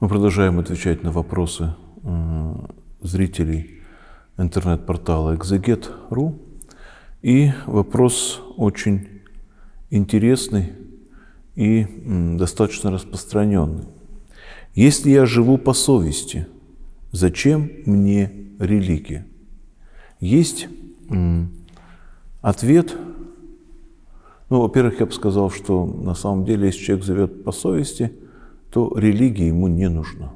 Мы продолжаем отвечать на вопросы э, зрителей интернет-портала exeget.ru. И вопрос очень интересный и достаточно распространенный. Если я живу по совести, зачем мне религия? Есть ответ. Ну, во-первых, я бы сказал, что на самом деле, если человек живет по совести – то религия ему не нужна.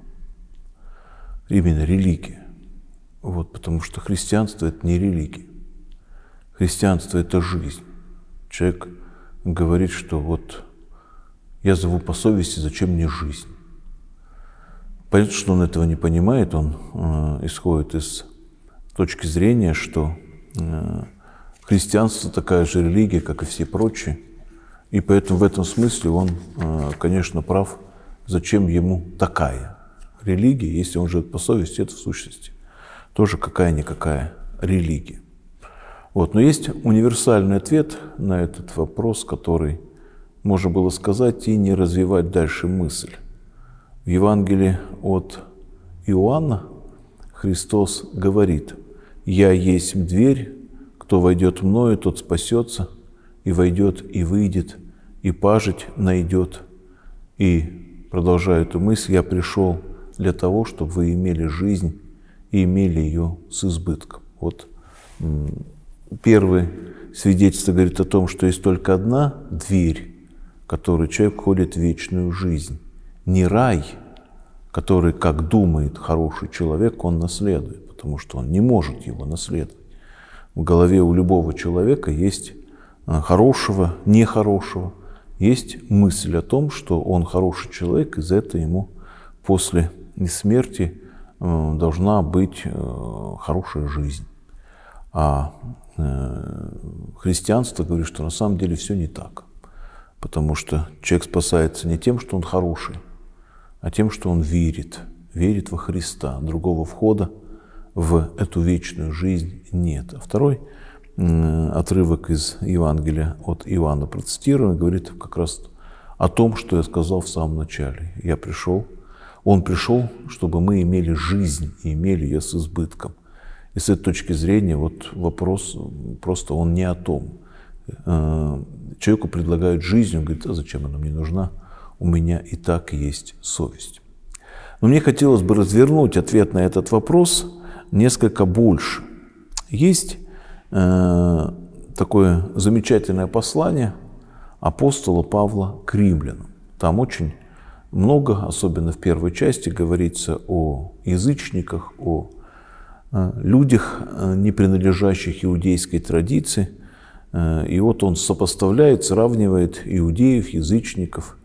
Именно религия. Вот, потому что христианство – это не религия. Христианство – это жизнь. Человек говорит, что вот я зову по совести, зачем мне жизнь? Понятно, что он этого не понимает, он э, исходит из точки зрения, что э, христианство такая же религия, как и все прочие, и поэтому в этом смысле он, э, конечно, прав – зачем ему такая религия, если он живет по совести, это в сущности тоже какая-никакая религия. Вот. Но есть универсальный ответ на этот вопрос, который можно было сказать и не развивать дальше мысль. В Евангелии от Иоанна Христос говорит, «Я есть дверь, кто войдет мною, тот спасется, и войдет, и выйдет, и пажить найдет, и продолжаю эту мысль, я пришел для того, чтобы вы имели жизнь и имели ее с избытком. Вот первое свидетельство говорит о том, что есть только одна дверь, которую человек ходит в вечную жизнь. Не рай, который, как думает хороший человек, он наследует, потому что он не может его наследовать. В голове у любого человека есть э, хорошего, нехорошего, есть мысль о том, что он хороший человек, и за это ему после смерти э, должна быть э, хорошая жизнь. А э, христианство говорит, что на самом деле все не так. Потому что человек спасается не тем, что он хороший, а тем, что он верит. Верит во Христа. Другого входа в эту вечную жизнь нет. А второй Э, отрывок из Евангелия от Иоанна процитирован, говорит как раз о том, что я сказал в самом начале. Я пришел, он пришел, чтобы мы имели жизнь и имели ее с избытком. И с этой точки зрения вот вопрос просто он не о том. Э, человеку предлагают жизнь, он говорит, а зачем она мне нужна? У меня и так есть совесть. Но мне хотелось бы развернуть ответ на этот вопрос несколько больше. Есть Э, такое замечательное послание апостола Павла к римлянам. Там очень много, особенно в первой части, говорится о язычниках, о э, людях, э, не принадлежащих иудейской традиции. и вот он сопоставляет, сравнивает иудеев, язычников,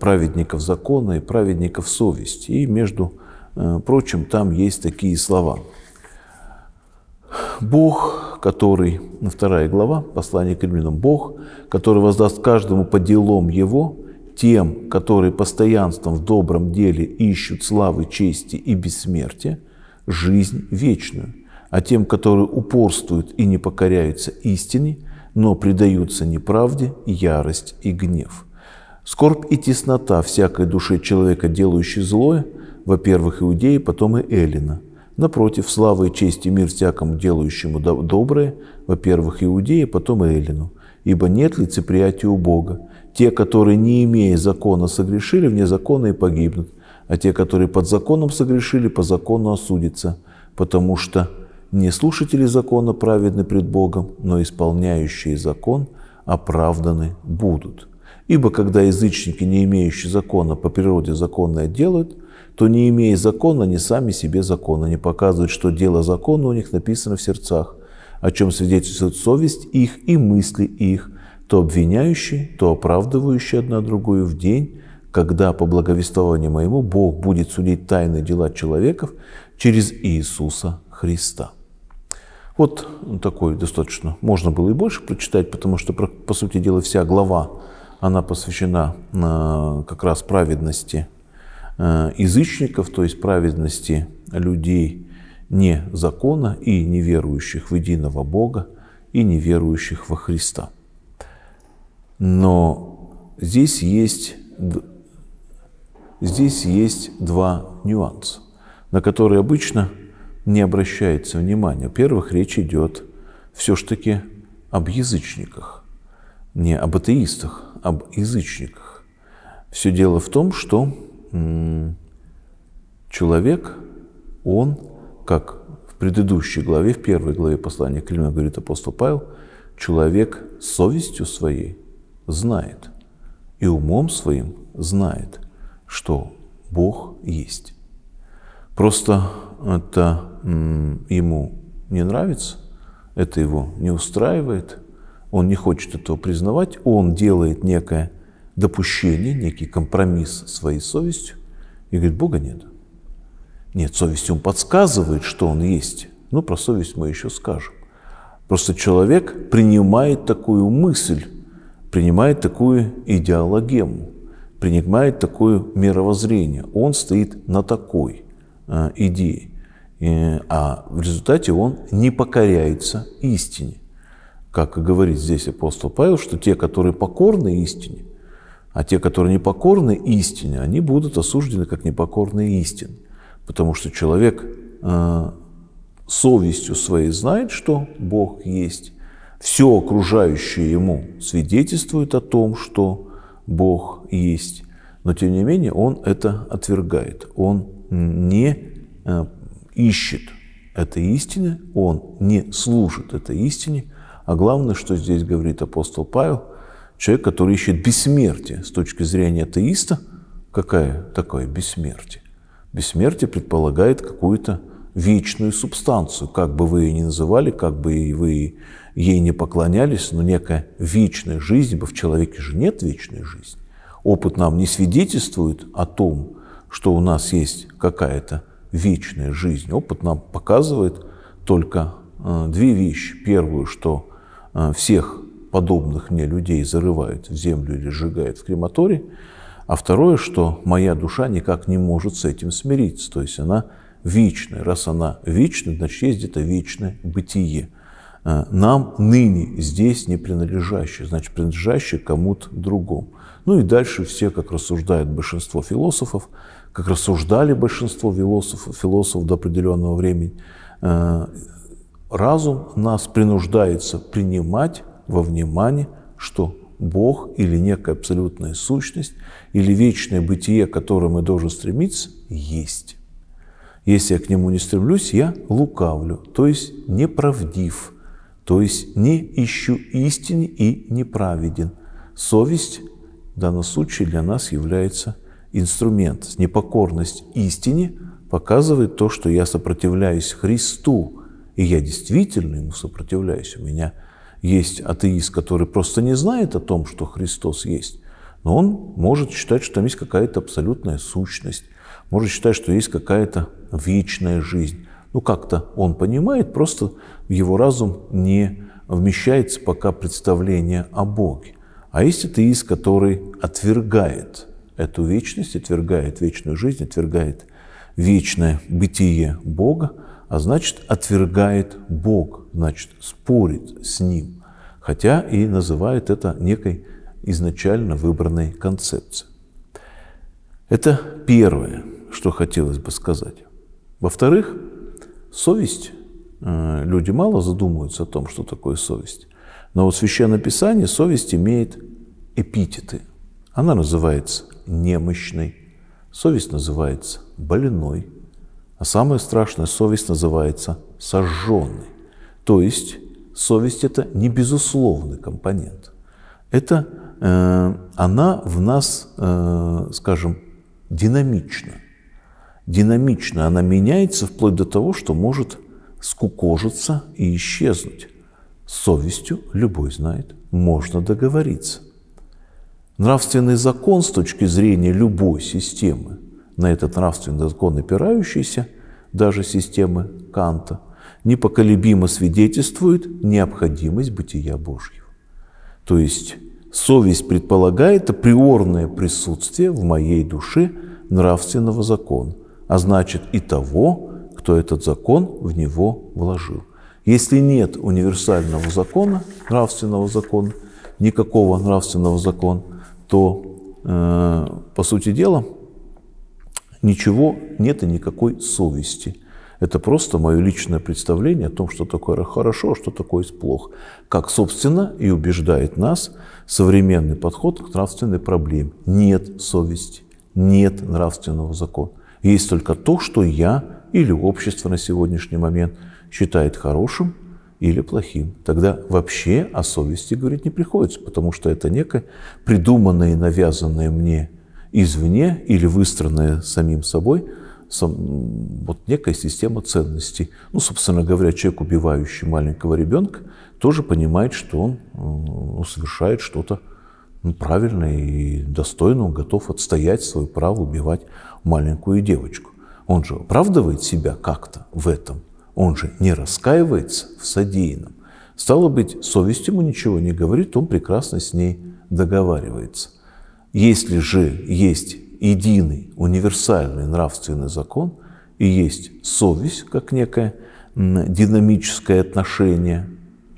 праведников закона и праведников совести. И, между прочим, там есть такие слова. Бог Бог, который, ну, вторая глава, послание к римлянам, Бог, который воздаст каждому по делам его, тем, которые постоянством в добром деле ищут славы, чести и бессмертия, жизнь вечную, а тем, которые упорствуют и не покоряются истине, но предаются неправде, ярость и гнев. Скорбь и теснота всякой души человека, делающей злое, во-первых, Иудеи, потом и Эллина – Напротив, слава и честь и мир всякому делающему доброе, во-первых, иудеи, а потом и эллину. Ибо нет лицеприятия у Бога. Те, которые, не имея закона, согрешили, вне закона и погибнут. А те, которые под законом согрешили, по закону осудятся. Потому что не слушатели закона праведны пред Богом, но исполняющие закон оправданы будут. Ибо когда язычники, не имеющие закона, по природе законное делают – то не имея закона, они сами себе закона, не показывают, что дело закона у них написано в сердцах, о чем свидетельствует совесть их и мысли их, то обвиняющие, то оправдывающие одна другую в день, когда по благовествованию моему Бог будет судить тайные дела человеков через Иисуса Христа. Вот такой достаточно. Можно было и больше прочитать, потому что, по сути дела, вся глава, она посвящена э, как раз праведности Э, язычников, то есть праведности людей не закона и неверующих в единого Бога и неверующих во Христа. Но здесь есть, здесь есть два нюанса, на которые обычно не обращается внимания. Во-первых, речь идет все ж таки об язычниках, не об атеистах, об язычниках. Все дело в том, что человек, он, как в предыдущей главе, в первой главе послания к Римлянам говорит апостол Павел, человек совестью своей знает и умом своим знает, что Бог есть. Просто это ему не нравится, это его не устраивает, он не хочет этого признавать, он делает некое допущение, некий компромисс своей совестью и говорит, Бога нет. Нет, совесть ему подсказывает, что он есть. Ну, про совесть мы еще скажем. Просто человек принимает такую мысль, принимает такую идеологему, принимает такое мировоззрение. Он стоит на такой э, идее. И, э, а в результате он не покоряется истине. Как и говорит здесь апостол Павел, что те, которые покорны истине, а те, которые непокорны истине, они будут осуждены как непокорные истине. Потому что человек э, совестью своей знает, что Бог есть. Все окружающее ему свидетельствует о том, что Бог есть. Но тем не менее он это отвергает. Он не э, ищет этой истины, он не служит этой истине. А главное, что здесь говорит апостол Павел – человек, который ищет бессмертие с точки зрения атеиста, какая такое бессмертие? Бессмертие предполагает какую-то вечную субстанцию, как бы вы ее ни называли, как бы вы ей не поклонялись, но некая вечная жизнь, ибо в человеке же нет вечной жизни. Опыт нам не свидетельствует о том, что у нас есть какая-то вечная жизнь. Опыт нам показывает только э, две вещи. Первую, что э, всех подобных мне людей зарывает в землю или сжигает в крематории, а второе, что моя душа никак не может с этим смириться, то есть она вечная. Раз она вечная, значит, есть где-то вечное бытие. А, нам ныне здесь не принадлежащее, значит, принадлежащее кому-то другому. Ну и дальше все, как рассуждает большинство философов, как рассуждали большинство философов, философов до определенного времени, а, разум нас принуждается принимать во внимание, что Бог или некая абсолютная сущность, или вечное бытие, к которому мы должен стремиться, есть. Если я к нему не стремлюсь, я лукавлю, то есть неправдив, то есть не ищу истины и неправеден. Совесть в данном случае для нас является инструмент. Непокорность истине показывает то, что я сопротивляюсь Христу, и я действительно ему сопротивляюсь. У меня – есть атеист, который просто не знает о том, что Христос есть, но он может считать, что там есть какая-то абсолютная сущность, может считать, что есть какая-то вечная жизнь. Ну, как-то он понимает, просто в его разум не вмещается пока представление о Боге. А есть атеист, который отвергает эту вечность, отвергает вечную жизнь, отвергает вечное бытие Бога, а значит, отвергает Бога значит, спорит с ним, хотя и называет это некой изначально выбранной концепцией. Это первое, что хотелось бы сказать. Во-вторых, совесть, э, люди мало задумываются о том, что такое совесть, но в Священном Писании совесть имеет эпитеты. Она называется немощной, совесть называется больной, а самое страшное, совесть называется сожженной. То есть совесть это не безусловный компонент. Это э, она в нас, э, скажем, динамична. Динамично она меняется вплоть до того, что может скукожиться и исчезнуть. С совестью любой знает, можно договориться. Нравственный закон с точки зрения любой системы, на этот нравственный закон опирающийся, даже системы Канта, непоколебимо свидетельствует необходимость бытия Божьего. То есть совесть предполагает априорное присутствие в моей душе нравственного закона, а значит и того, кто этот закон в него вложил. Если нет универсального закона, нравственного закона, никакого нравственного закона, то, э, по сути дела, ничего нет и никакой совести – это просто мое личное представление о том, что такое хорошо, а что такое плохо. Как, собственно, и убеждает нас современный подход к нравственной проблеме. Нет совести, нет нравственного закона. Есть только то, что я или общество на сегодняшний момент считает хорошим или плохим. Тогда вообще о совести говорить не приходится, потому что это некое придуманное и навязанное мне извне или выстроенное самим собой – вот некая система ценностей. Ну, собственно говоря, человек, убивающий маленького ребенка, тоже понимает, что он ну, совершает что-то ну, правильное и достойно, он готов отстоять свое право убивать маленькую девочку. Он же оправдывает себя как-то в этом, он же не раскаивается в содеянном. Стало быть, совесть ему ничего не говорит, он прекрасно с ней договаривается. Если же есть единый, универсальный нравственный закон и есть совесть, как некое динамическое отношение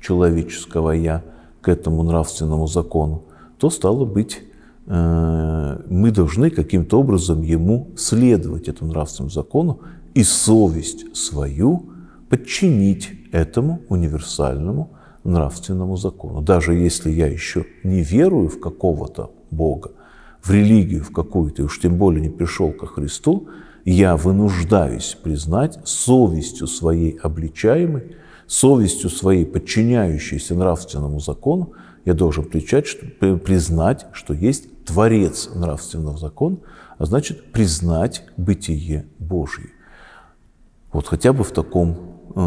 человеческого «я» к этому нравственному закону, то стало быть, э, мы должны каким-то образом ему следовать, этому нравственному закону, и совесть свою подчинить этому универсальному нравственному закону. Даже если я еще не верую в какого-то Бога, в религию в какую-то, и уж тем более не пришел ко Христу, я вынуждаюсь признать совестью своей обличаемой, совестью своей подчиняющейся нравственному закону, я должен признать, что, есть Творец нравственного закона, а значит признать бытие Божье. Вот хотя бы в таком Э,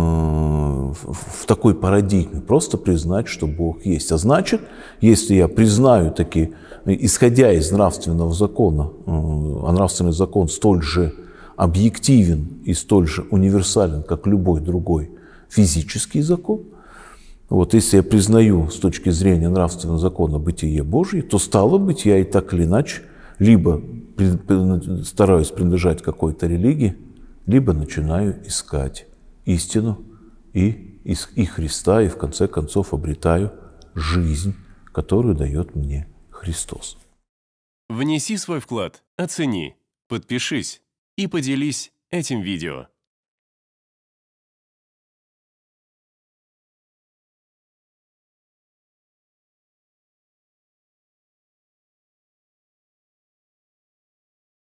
в такой парадигме, просто признать, что Бог есть. А значит, если я признаю таки, исходя из нравственного закона, э, а нравственный закон столь же объективен и столь же универсален, как любой другой физический закон, вот если я признаю с точки зрения нравственного закона бытие Божье, то стало быть, я и так или иначе либо стараюсь принадлежать какой-то религии, либо начинаю искать истину и, и Христа, и в конце концов обретаю жизнь, которую дает мне Христос. Внеси свой вклад, оцени, подпишись и поделись этим видео.